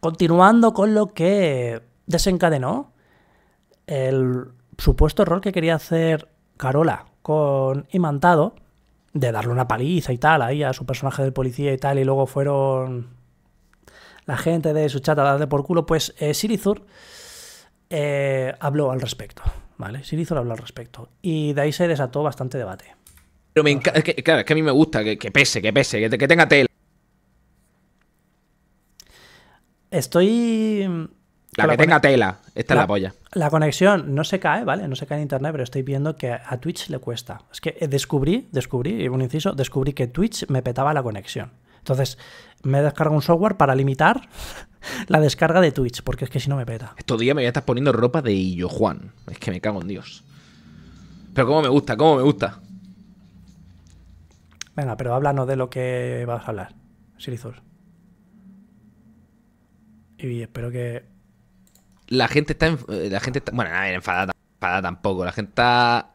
Continuando con lo que desencadenó el supuesto error que quería hacer Carola con Imantado, de darle una paliza y tal ahí a su personaje de policía y tal, y luego fueron la gente de su chat a darle por culo, pues eh, Sirizur eh, habló al respecto, ¿vale? Sirizur habló al respecto. Y de ahí se desató bastante debate. claro, es que a mí me gusta que, pese, que pese, que, que tenga tela. Estoy. Mm, la que tenga tela, esta la, es la polla. La conexión no se cae, ¿vale? No se cae en internet, pero estoy viendo que a Twitch le cuesta. Es que eh, descubrí, descubrí, un inciso, descubrí que Twitch me petaba la conexión. Entonces, me descargo un software para limitar la descarga de Twitch, porque es que si no me peta. Estos días me voy a estar poniendo ropa de Illo Juan. Es que me cago en Dios. Pero como me gusta, cómo me gusta. Venga, pero háblanos de lo que vas a hablar, Sirizos. Y espero que. La gente está. Eh, la gente Bueno, a ver, enfadada, enfadada tampoco. La gente está.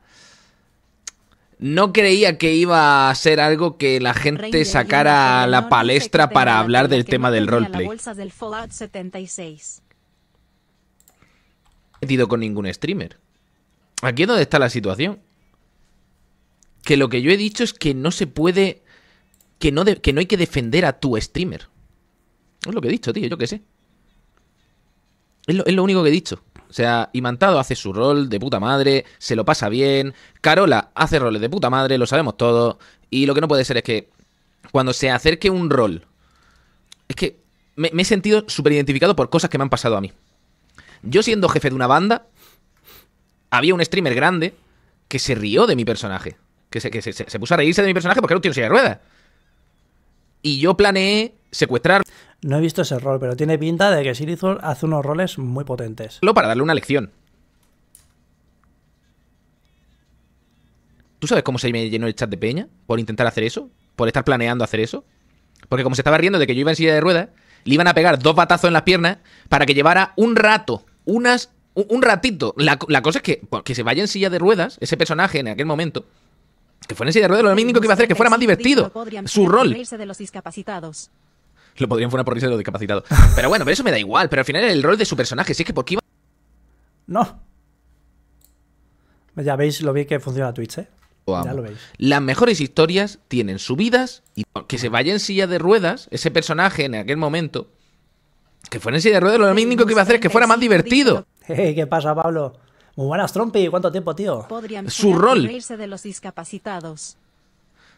No creía que iba a ser algo que la gente sacara la palestra para hablar del tema del roleplay. No he metido con ningún streamer. Aquí es donde está la situación. Que lo que yo he dicho es que no se puede. Que no, que no hay que defender a tu streamer. Es lo que he dicho, tío, yo qué sé. Es lo, único que he dicho. O sea, Imantado hace su rol de puta madre, se lo pasa bien. Carola hace roles de puta madre, lo sabemos todos. Y lo que no puede ser es que cuando se acerque un rol. Es que me, he sentido súper identificado por cosas que me han pasado a mí. Yo siendo jefe de una banda, había un streamer grande que se rió de mi personaje. Que se, que se, se, puso a reírse de mi personaje porque era un tío de ruedas. Y yo planeé secuestrar no he visto ese rol, pero tiene pinta de que Sirithor hace unos roles muy potentes. Solo para darle una lección. ¿Tú sabes cómo se me llenó el chat de peña? Por intentar hacer eso. Por estar planeando hacer eso. Porque como se estaba riendo de que yo iba en silla de ruedas, le iban a pegar dos batazos en las piernas para que llevara un rato, unas, un ratito. La, cosa es que, pues, que se vaya en silla de ruedas, ese personaje en aquel momento, que fuera en silla de ruedas, lo único que iba a hacer es que fuera más divertido. Su rol. Lo podrían poner por risa de los discapacitados. Pero bueno, pero eso me da igual. Pero al final el rol de su personaje, si es que por qué iba... No. Ya veis, lo vi que funciona Twitch, ¿eh? Ya lo veis. Las mejores historias tienen subidas y que se vaya en silla de ruedas, ese personaje en aquel momento, que fuera en silla de ruedas, lo único que iba a hacer es que fuera más divertido. Hey, ¿Qué pasa, Pablo? Muy buenas, Trompi. ¿Cuánto tiempo, tío? Su rol. De los discapacitados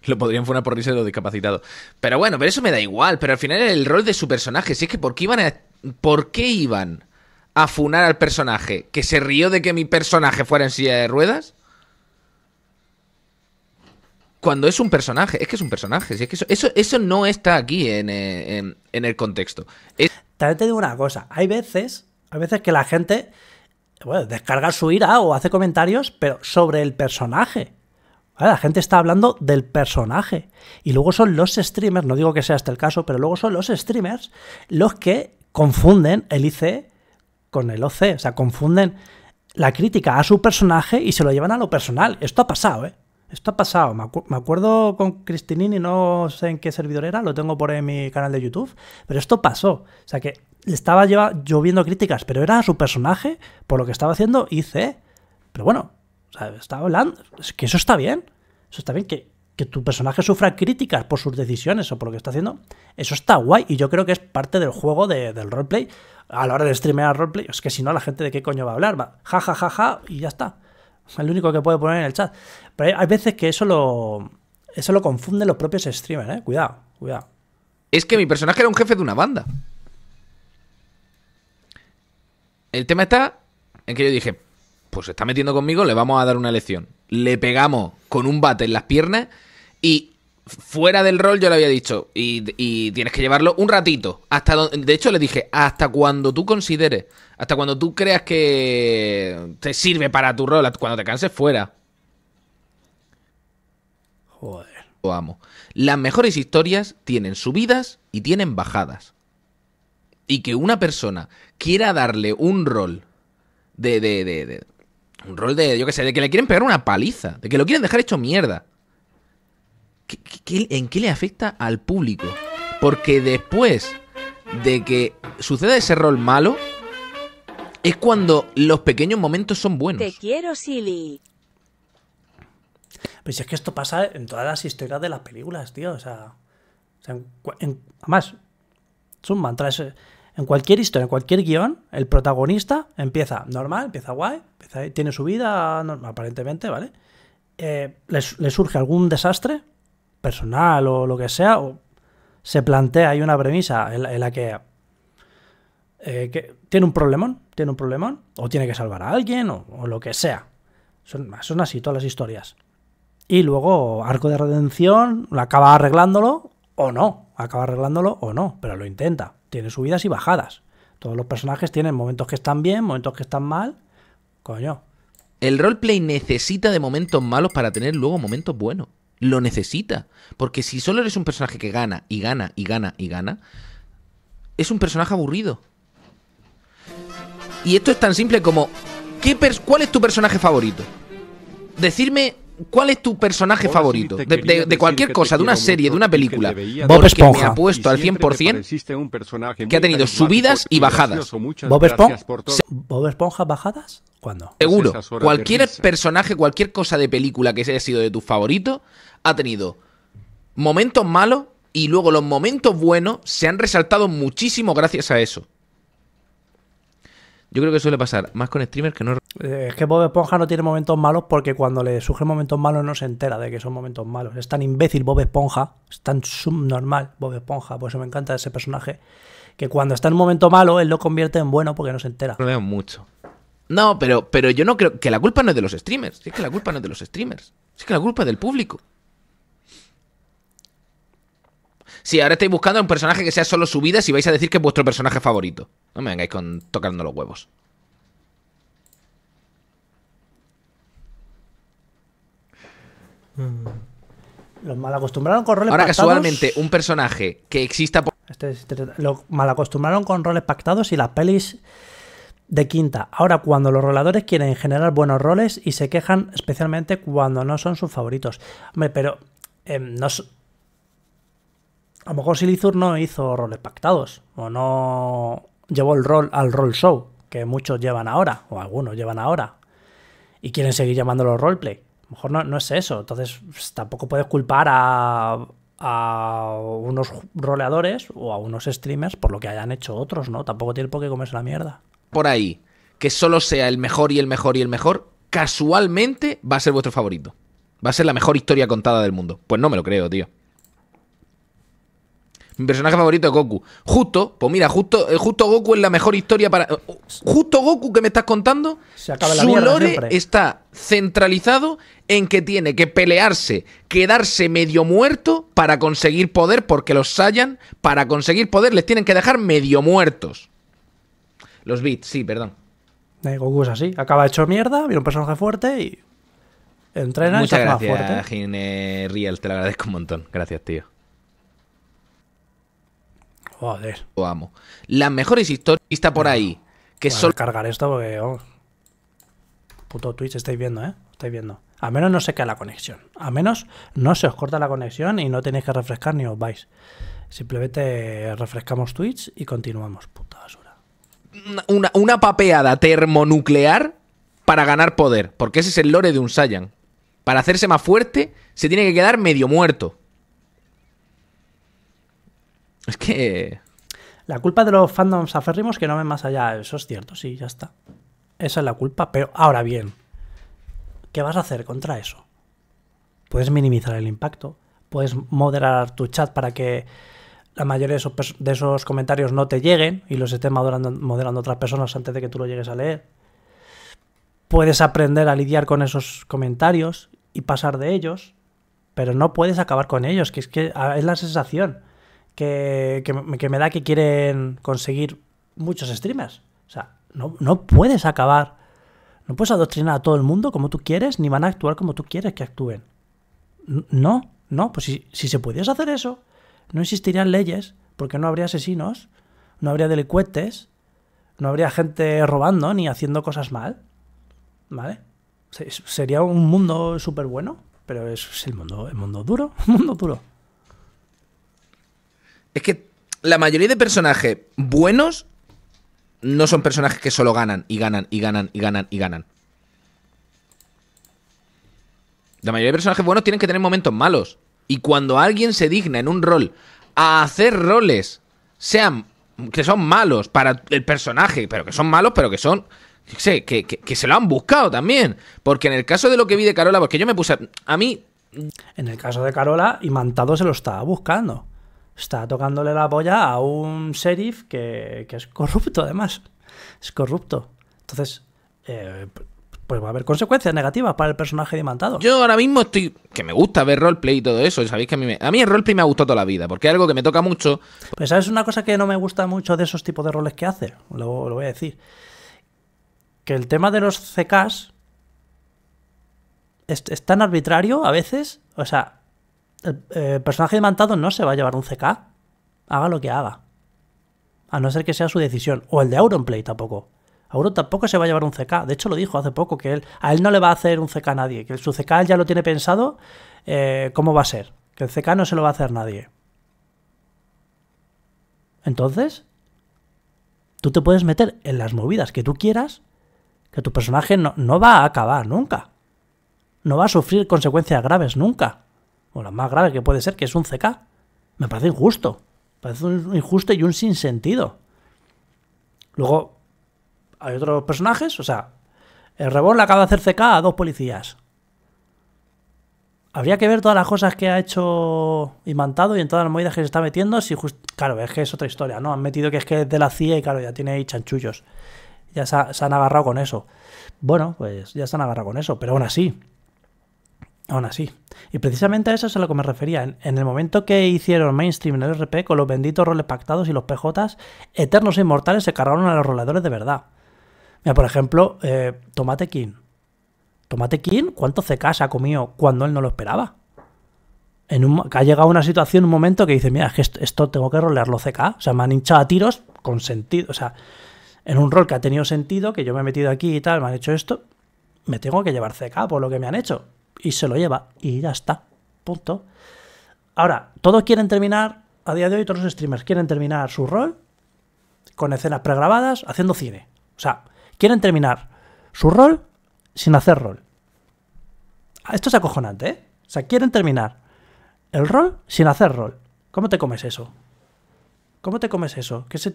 lo podrían funar por risa de los Pero bueno, pero eso me da igual. Pero al final el rol de su personaje. Si es que, ¿por qué iban a, ¿por qué iban a funar al personaje que se rió de que mi personaje fuera en silla de ruedas? Cuando es un personaje, es que es un personaje. es que eso, eso, no está aquí en, eh, el contexto. También te digo una cosa. Hay veces, hay veces que la gente bueno, descarga su ira o hace comentarios, pero sobre el personaje. La gente está hablando del personaje. Y luego son los streamers, no digo que sea este el caso, pero luego son los streamers los que confunden el IC con el OC. O sea, confunden la crítica a su personaje y se lo llevan a lo personal. Esto ha pasado, ¿eh? Esto ha pasado. Me, acuerdo con Cristinini, no sé en qué servidor era, lo tengo por en mi canal de YouTube, pero esto pasó. O sea que estaba lloviendo críticas, pero era a su personaje por lo que estaba haciendo IC. Pero bueno, o sea, está hablando. Es que eso está bien. Eso está bien que, tu personaje sufra críticas por sus decisiones o por lo que está haciendo, eso está guay y yo creo que es parte del juego del roleplay. A la hora de streamear roleplay, es que si no, la gente de qué coño va a hablar, va ja, ja, ja, ja y ya está. Es lo único que puede poner en el chat. Pero hay, veces que eso lo, eso lo confunden los propios streamers, eh. Cuidado, cuidado. Es que mi personaje era un jefe de una banda. El tema está en que yo dije, pues se está metiendo conmigo, le vamos a dar una lección. Le pegamos con un bate en las piernas y fuera del rol yo le había dicho, y, tienes que llevarlo un ratito. Hasta de hecho le dije, hasta cuando tú consideres, hasta cuando tú creas que te sirve para tu rol, cuando te canses fuera. Joder. Lo amo. Las mejores historias tienen subidas y tienen bajadas. Y que una persona quiera darle un rol de, de un rol de, yo qué sé, de que le quieren pegar una paliza, de que lo quieren dejar hecho mierda. en qué le afecta al público? Porque después de que suceda ese rol malo, es cuando los pequeños momentos son buenos. Te quiero, Silly. si es que esto pasa en todas las historias de las películas, tío. O sea, además, es un mantra. Es, en cualquier historia, en cualquier guión, el protagonista empieza normal, empieza guay, tiene su vida aparentemente, ¿vale? Eh, le, surge algún desastre personal o lo que sea, o se plantea hay una premisa en la, eh, que, tiene un problemón, tiene un problemón, o tiene que salvar a alguien, o, lo que sea. Son, son así todas las historias. Y luego, arco de redención, acaba arreglándolo o no, acaba arreglándolo o no, pero lo intenta tiene subidas y bajadas. Todos los personajes tienen momentos que están bien, momentos que están mal. Coño. El roleplay necesita de momentos malos para tener luego momentos buenos. Lo necesita. Porque si solo eres un personaje que gana y gana y gana y gana, es un personaje aburrido. Y esto es tan simple como, ¿cuál es tu personaje favorito? Decirme ¿Cuál es tu personaje favorito? De, cualquier cosa, de una serie, de una película. Bob Esponja. Me ha puesto al 100% que ha tenido subidas y bajadas. ¿Bob Esponja? ¿Bob Esponja bajadas? ¿Cuándo? Pues Seguro. Cualquier personaje, cualquier cosa de película que haya sido de tu favorito, ha tenido momentos malos y luego los momentos buenos se han resaltado muchísimo gracias a eso. Yo creo que suele pasar más con streamers que no es que Bob Esponja no tiene momentos malos porque cuando le surgen momentos malos no se entera de que son momentos malos. Es tan imbécil Bob Esponja, es tan subnormal Bob Esponja, por eso me encanta ese personaje, que cuando está en un momento malo él lo convierte en bueno porque no se entera. Lo veo mucho. No, pero, pero yo no creo que la culpa no es de los streamers. es que la culpa no es de los streamers. es que la culpa es del público. Si ahora estáis buscando un personaje que sea solo su vida, si vais a decir que es vuestro personaje favorito. No me vengáis con tocando los huevos. Mm. Los malacostumbraron con roles pactados. Ahora, casualmente, un personaje que exista. Por... Este es este, malacostumbraron con roles pactados y las pelis de quinta. Ahora, cuando los roladores quieren generar buenos roles y se quejan, especialmente cuando no son sus favoritos. Hombre, pero. Em, no, a lo mejor Silizur no hizo roles pactados. O no llevó el rol al roll show, que muchos llevan ahora, o algunos llevan ahora. Y quieren seguir llamándolo roleplay lo mejor no, es eso. Entonces, pues, tampoco puedes culpar a, a unos roleadores o a unos streamers por lo que hayan hecho otros, ¿no? Tampoco tiene por qué comerse la mierda. Por ahí, que solo sea el mejor y el mejor y el mejor, casualmente va a ser vuestro favorito. Va a ser la mejor historia contada del mundo. Pues no me lo creo, tío. Mi personaje favorito es Goku. Justo, pues mira, justo, eh, justo Goku es la mejor historia para. Uh, justo Goku que me estás contando, su lore está centralizado en que tiene que pelearse, quedarse medio muerto para conseguir poder, porque los Saiyan, para conseguir poder, les tienen que dejar medio muertos. Los Beats, sí, perdón. Eh, Goku es así. Acaba hecho mierda, viene un personaje fuerte y. Entrena Muchas y más fuerte. Gine Riel, te lo agradezco un montón. Gracias, tío. Joder. Lo amo. Las mejores historias está por ahí. Que solo... cargar esto porque... Puto Twitch, estáis viendo, ¿eh? Estáis viendo. A menos no se cae la conexión. A menos no se os corta la conexión y no tenéis que refrescar ni os vais. Simplemente refrescamos Twitch y continuamos. Puta basura. Una, una papeada termonuclear para ganar poder. Porque ese es el lore de un Saiyan. Para hacerse más fuerte, se tiene que quedar medio muerto. Es que. La culpa de los fandoms aférrimos que no ven más allá, eso es cierto, sí, ya está. Esa es la culpa, pero ahora bien, ¿qué vas a hacer contra eso? Puedes minimizar el impacto, puedes moderar tu chat para que la mayoría de esos, comentarios no te lleguen y los estén moderando, moderando otras personas antes de que tú lo llegues a leer. Puedes aprender a lidiar con esos comentarios y pasar de ellos, pero no puedes acabar con ellos, que es que ah, es la sensación que, me da que quieren conseguir muchos streamers. O sea, no, no puedes acabar, no puedes adoctrinar a todo el mundo como tú quieres, ni van a actuar como tú quieres que actúen. No, no, pues si, se pudiese hacer eso, no existirían leyes, porque no habría asesinos, no habría delincuentes, no habría gente robando ni haciendo cosas mal. ¿Vale? Sería un mundo súper bueno, pero es el mundo, el mundo duro, el mundo duro. Es que la mayoría de personajes buenos no son personajes que solo ganan y ganan y ganan y ganan y ganan. La mayoría de personajes buenos tienen que tener momentos malos. Y cuando alguien se digna en un rol a hacer roles sean que son malos para el personaje, pero que son malos, pero que son que, que, se lo han buscado también. Porque en el caso de lo que vi de Carola, porque yo me puse. A, a mí. En el caso de Carola, Imantado se lo estaba buscando está tocándole la polla a un sheriff que, es corrupto además. Es corrupto. Entonces, eh, pues va a haber consecuencias negativas para el personaje demandado. Yo ahora mismo estoy. que me gusta ver roleplay y todo eso. Sabéis que a mí, a mí el roleplay me ha gustado toda la vida, porque es algo que me toca mucho. Pues, ¿sabes una cosa que no me gusta mucho de esos tipos de roles que hace? Lo, lo voy a decir. Que el tema de los CKs es tan arbitrario a veces. O sea, el, eh, personaje de Mantado no se va a llevar un CK, haga lo que haga. A no ser que sea su decisión. O el de Auronplay tampoco. Auron tampoco se va a llevar un CK. De hecho, lo dijo hace poco que él, a él no le va a hacer un CK a nadie. Que su CK ya lo tiene pensado eh, cómo va a ser. Que el CK no se lo va a hacer nadie. Entonces, tú te puedes meter en las movidas que tú quieras, que tu personaje no va a acabar nunca. No va a sufrir consecuencias graves nunca o la más grave que puede ser, que es un CK. Me parece injusto. Me parece un injusto y un sinsentido. Luego, hay otros personajes, o sea, el rebón le acaba de hacer CK a dos policías. Habría que ver todas las cosas que ha hecho Imantado y en todas las movidas que se está metiendo. Si Claro, es que es otra historia, ¿no? Han metido que es que de la CIA y claro, ya tiene ahí chanchullos. Ya se, se han agarrado con eso. Bueno, pues ya se han agarrado con eso, pero aún así, aún así. Y precisamente a eso es a lo que me refería. En, el momento que hicieron mainstream en el RP con los benditos roles pactados y los PJs, eternos e inmortales se cargaron a los roladores de verdad. Mira, por ejemplo, eh, Tomate King. Tomate King, ¿cuántos se ha comido cuando él no lo esperaba? En un, que ha llegado una situación, un momento que dice, mira, es que esto, esto tengo que rolearlo CK. O sea, me han hinchado a tiros con sentido. O sea, en un rol que ha tenido sentido, que yo me he metido aquí y tal, me han hecho esto, me tengo que llevar CK por lo que me han hecho y se lo lleva y ya está. Punto. Ahora, todos quieren terminar, a día de hoy todos los streamers quieren terminar su rol con escenas pregrabadas haciendo cine. O sea, quieren terminar su rol sin hacer rol. Ah, esto es acojonante, ¿eh? O sea, quieren terminar el rol sin hacer rol. ¿Cómo te comes eso? ¿Cómo te comes eso? Que Es que,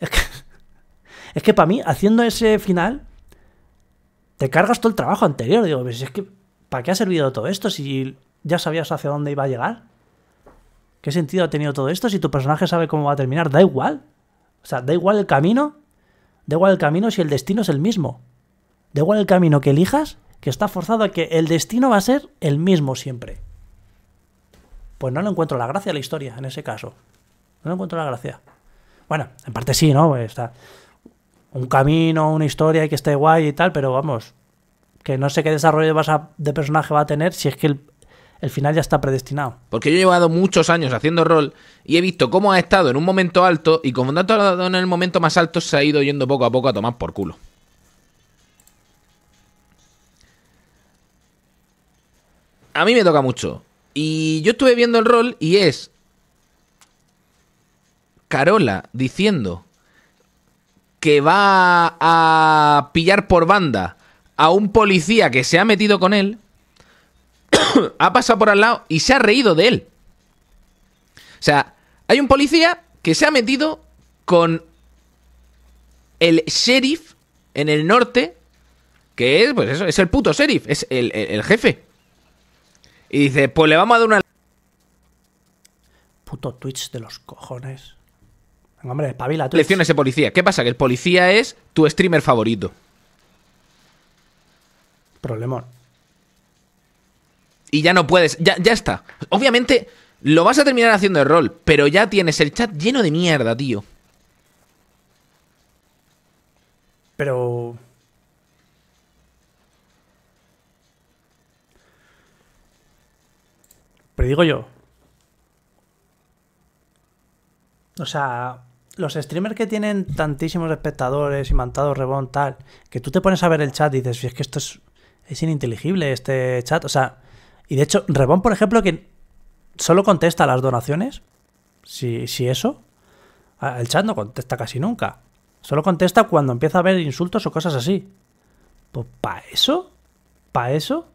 es que para mí, haciendo ese final, te cargas todo el trabajo anterior. Digo, si pues es que ¿Para qué ha servido todo esto si ya sabías hacia dónde iba a llegar? ¿Qué sentido ha tenido todo esto si tu personaje sabe cómo va a terminar? Da igual. O sea, da igual el camino. Da igual el camino si el destino es el mismo. Da igual el camino que elijas, que está forzado a que el destino va a ser el mismo siempre. Pues no le encuentro la gracia a la historia en ese caso. No le encuentro la gracia. Bueno, en parte sí, ¿no? está un camino, una historia que esté guay y tal, pero vamos, que no sé qué desarrollo de personaje va a tener si es que el, el final ya está predestinado. Porque yo he llevado muchos años haciendo rol y he visto cómo ha estado en un momento alto y como no ha estado en el momento más alto se ha ido yendo poco a poco a tomar por culo. A mí me toca mucho. Y yo estuve viendo el rol y es Carola diciendo que va a pillar por banda a un policía que se ha metido con él, ha pasado por al lado y se ha reído de él. O sea, hay un policía que se ha metido con el sheriff en el norte, que es, pues eso, es el puto sheriff, es el, jefe. Y dice, pues le vamos a dar una... Puto Twitch de los cojones. Hombre, espabila Twitch. Lección ese policía. ¿Qué pasa? Que el policía es tu streamer favorito. Problemón. Y ya no puedes, ya, ya está. Obviamente lo vas a terminar haciendo el rol, pero ya tienes el chat lleno de mierda, tío. Pero... Pero digo yo. O sea, los streamers que tienen tantísimos espectadores y mantados, rebón, tal, que tú te pones a ver el chat y dices, es que esto es es ininteligible este chat. O sea, y de hecho, Rebón, por ejemplo, que solo contesta las donaciones. Si, eso. El chat no contesta casi nunca. Solo contesta cuando empieza a haber insultos o cosas así. Pues para eso. ¿Para eso?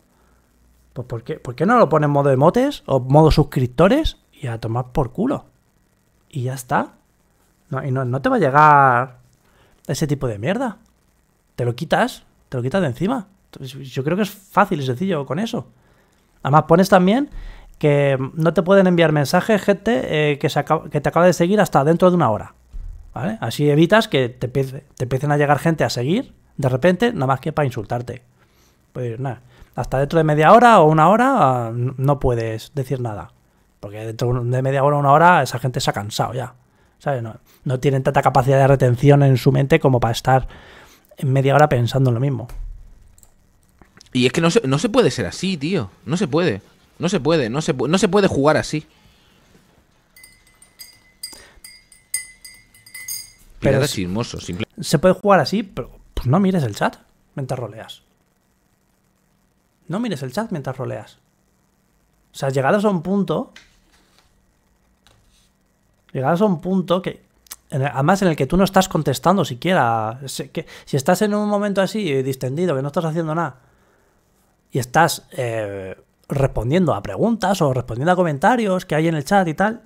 Pues ¿por qué, ¿por qué no lo pone en modo emotes o modo suscriptores y a tomar por culo? Y ya está. No, y no, no, te va a llegar ese tipo de mierda. Te lo quitas, te lo quitas de encima. Yo creo que es fácil y sencillo con eso. Además, pones también que no te pueden enviar mensajes, gente, eh, que, se que te acaba de seguir hasta dentro de una hora. Así evitas que te, te, empiecen a llegar gente a seguir de repente, nada más que para insultarte. Pues hasta dentro de media hora o una hora ah, no puedes decir nada. Porque dentro de media hora o una hora esa gente se ha cansado ya. No, no tienen tanta capacidad de retención en su mente como para estar en media hora pensando en lo mismo. Y es que no se, puede ser así, tío. No se puede. No se puede. No se, no se puede jugar así. Pero es hermoso Simple. Se puede jugar así, pero pues no mires el chat mientras roleas. No mires el chat mientras roleas. O sea, llegadas a un punto. llegadas a un punto que. además, en el que tú no estás contestando siquiera. que, si estás en un momento así, distendido, que no estás haciendo nada y estás eh, respondiendo a preguntas o respondiendo a comentarios que hay en el chat y tal,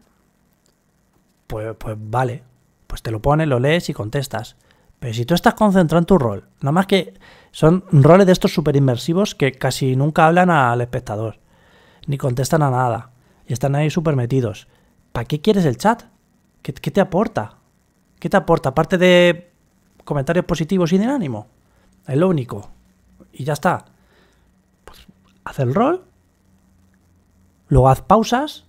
pues, pues vale, pues te lo pones, lo lees y contestas. Pero si tú estás concentrado en tu rol, nada más que son roles de estos súper inmersivos que casi nunca hablan al espectador, ni contestan a nada, y están ahí súper metidos. ¿Para qué quieres el chat? ¿Qué, ¿Qué, te aporta? ¿Qué te aporta? Aparte de comentarios positivos y de ánimo. Es lo único. Y ya está haz el rol, luego haz pausas,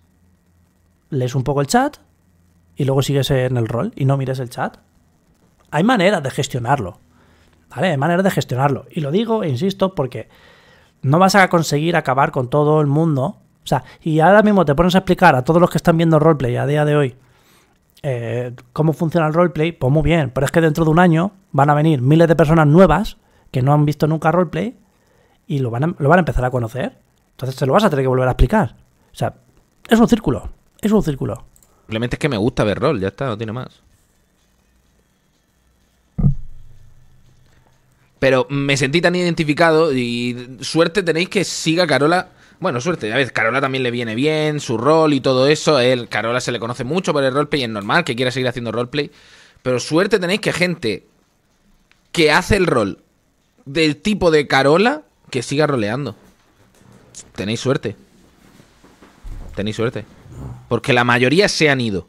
lees un poco el chat y luego sigues en el rol y no mires el chat. Hay maneras de gestionarlo. ¿Vale? Hay maneras de gestionarlo. Y lo digo e insisto porque no vas a conseguir acabar con todo el mundo. O sea, y ahora mismo te pones a explicar a todos los que están viendo roleplay a día de hoy eh, cómo funciona el roleplay, pues muy bien, pero es que dentro de un año van a venir miles de personas nuevas que no han visto nunca roleplay y lo van, a, empezar a conocer. Entonces se lo vas a tener que volver a explicar. O sea, es un círculo. Es un círculo. Simplemente es que me gusta ver rol, ya está, no tiene más. Pero me sentí tan identificado y suerte tenéis que siga Carola. Bueno, suerte, a ver, Carola también le viene bien, su rol y todo eso. Él, Carola se le conoce mucho por el roleplay, es normal que quiera seguir haciendo roleplay. Pero suerte tenéis que gente que hace el rol del tipo de Carola que siga roleando. Tenéis suerte. Tenéis suerte. Porque la mayoría se han ido.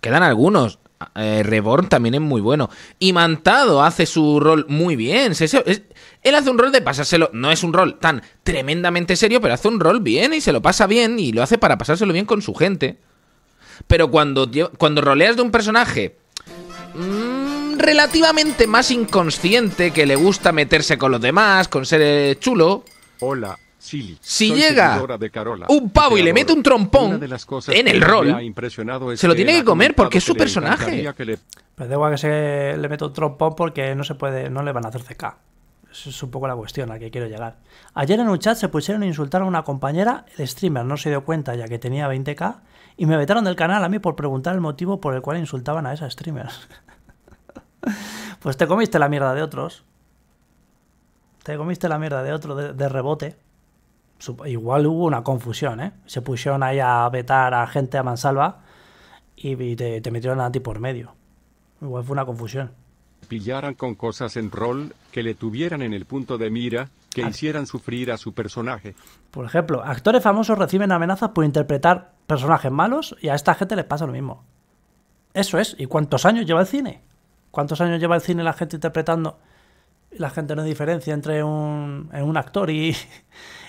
Quedan algunos. Eh, Reborn también es muy bueno. Y Mantado hace su rol muy bien. él hace un rol de pasárselo. No es un rol tan tremendamente serio, pero hace un rol bien y se lo pasa bien y lo hace para pasárselo bien con su gente. Pero cuando, cuando roleas de un personaje... Mm, relativamente más inconsciente que le gusta meterse con los demás, con ser eh, chulo. Hola, Silly. Si llega de un pavo y le mete un trompón en el rol, se lo tiene que comer porque es su personaje. Pero da igual que se le mete un trompón porque no se puede, no le van a hacer CK. es un poco la cuestión a la que quiero llegar. Ayer en un chat se pusieron a insultar a una compañera, el streamer no se dio cuenta ya que tenía 20k, y me vetaron del canal a mí por preguntar el motivo por el cual insultaban a esa streamer. Pues te comiste la mierda de otros. Te comiste la mierda de otro de, rebote. Igual hubo una confusión, ¿eh? Se pusieron ahí a vetar a gente a mansalva y te, metieron a ti por medio. Igual fue una confusión. Pillaran con cosas en rol, que le tuvieran en el punto de mira, que hicieran sufrir a su personaje. Por ejemplo, actores famosos reciben amenazas por interpretar personajes malos y a esta gente les pasa lo mismo. Eso es. ¿Y cuántos años lleva el cine? ¿Cuántos años lleva el cine la gente interpretando? La gente no diferencia entre un, actor y,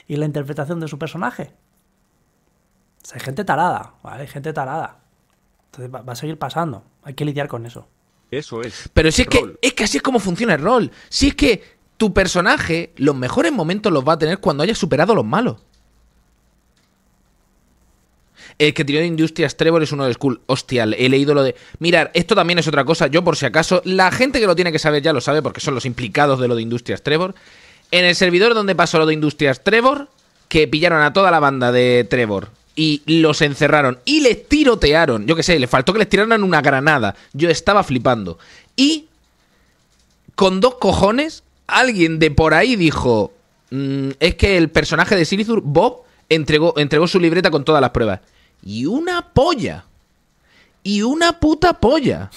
la interpretación de su personaje. O sea, hay gente tarada, ¿vale? Hay gente tarada. Entonces va, a seguir pasando. Hay que lidiar con eso. Eso es. Pero sí es que, es que así es como funciona el rol. Si es que tu personaje, los mejores momentos los va a tener cuando hayas superado los malos. El que tiró de Industrias Trevor es uno de School. Hostia, he leído lo de. Mirar, esto también es otra cosa. Yo, por si acaso, la gente que lo tiene que saber ya lo sabe porque son los implicados de lo de Industrias Trevor. En el servidor donde pasó lo de Industrias Trevor, que pillaron a toda la banda de Trevor y los encerraron y les tirotearon. Yo qué sé, le faltó que les tiraran una granada. Yo estaba flipando. Y con dos cojones, alguien de por ahí dijo: mm, Es que el personaje de Silithur, Bob, entregó, entregó su libreta con todas las pruebas y una polla. Y una puta polla.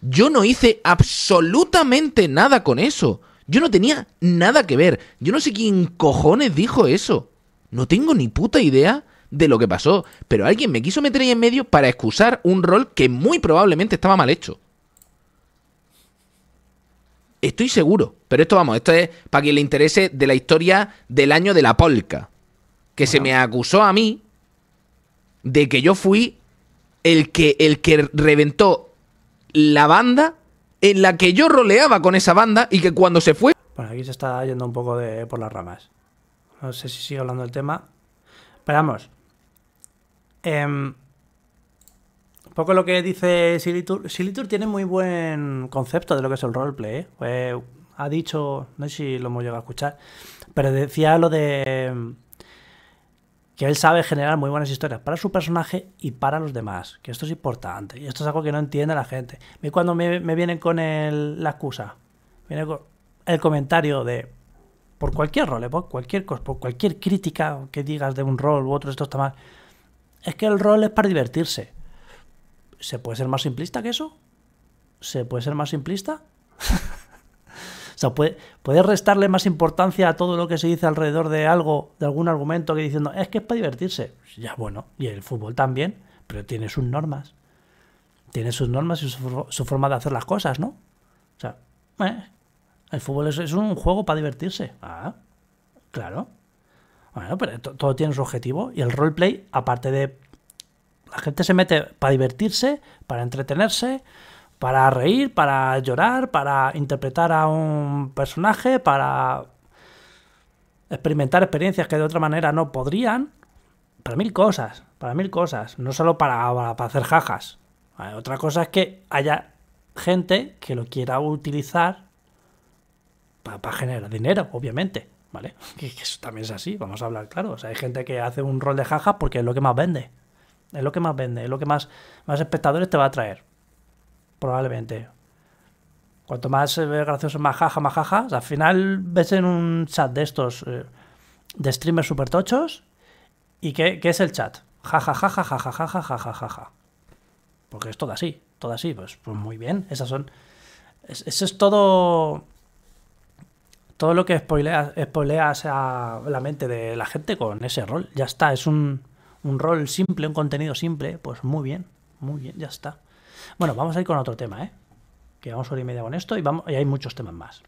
Yo no hice absolutamente nada con eso. Yo no tenía nada que ver. Yo no sé quién cojones dijo eso. No tengo ni puta idea de lo que pasó. Pero alguien me quiso meter ahí en medio para excusar un rol que muy probablemente estaba mal hecho. Estoy seguro. Pero esto, vamos, esto es para quien le interese de la historia del año de la polca. Que se me acusó a mí de que yo fui el que, el que reventó la banda en la que yo roleaba con esa banda y que cuando se fue... Bueno, aquí se está yendo un poco de, por las ramas. No sé si sigo hablando del tema. Esperamos. Em, un poco lo que dice Silitur. Silitur tiene muy buen concepto de lo que es el roleplay. ¿eh? Pues, ha dicho, no sé si lo hemos llegado a escuchar, pero decía lo de em, que él sabe generar muy buenas historias para su personaje y para los demás, que esto es importante, y esto es algo que no entiende la gente. y cuando me, vienen con el, la excusa, viene con el comentario de, por cualquier rol, ¿eh? por cualquier, por cualquier crítica que digas de un rol u otro, esto está mal, es que el rol es para divertirse. ¿Se puede ser más simplista que eso? ¿Se puede ser más simplista? O sea, puedes restarle más importancia a todo lo que se dice alrededor de algo, de algún argumento, que diciendo, es que es para divertirse. Pues ya bueno, y el fútbol también, pero tiene sus normas. Tiene sus normas y su, forma de hacer las cosas, ¿no? O sea, eh, el fútbol es, es, un juego para divertirse. Ah, claro. Bueno, pero todo tiene su objetivo y el roleplay, aparte de... La gente se mete para divertirse, para entretenerse, para reír, para llorar, para interpretar a un personaje, para experimentar experiencias que de otra manera no podrían. Para mil cosas, para mil cosas, no solo para, hacer jajas. Eh, otra cosa es que haya gente que lo quiera utilizar para, generar dinero, obviamente. ¿Vale? Que eso también es así, vamos a hablar claro. O sea, hay gente que hace un rol de jajas porque es lo que más vende. Es lo que más vende, es lo que más, más espectadores te va a traer probablemente. Cuanto más eh, gracioso, más jaja, más jaja. al final ves en un chat de estos, eh, de streamers super tochos, ¿y qué, es el chat? Jaja, jaja, jaja, jaja, jaja, jaja. Porque es todo así, todo así. Pues, pues muy bien, esas son... eso es todo... Todo lo que spoileas, a la mente de la gente con ese rol. Ya está, es un, un rol simple, un contenido simple. Pues muy bien, muy bien, ya está. Bueno, vamos a ir con otro tema, ¿eh? Que vamos a y media con esto y, vamos, y hay muchos temas más.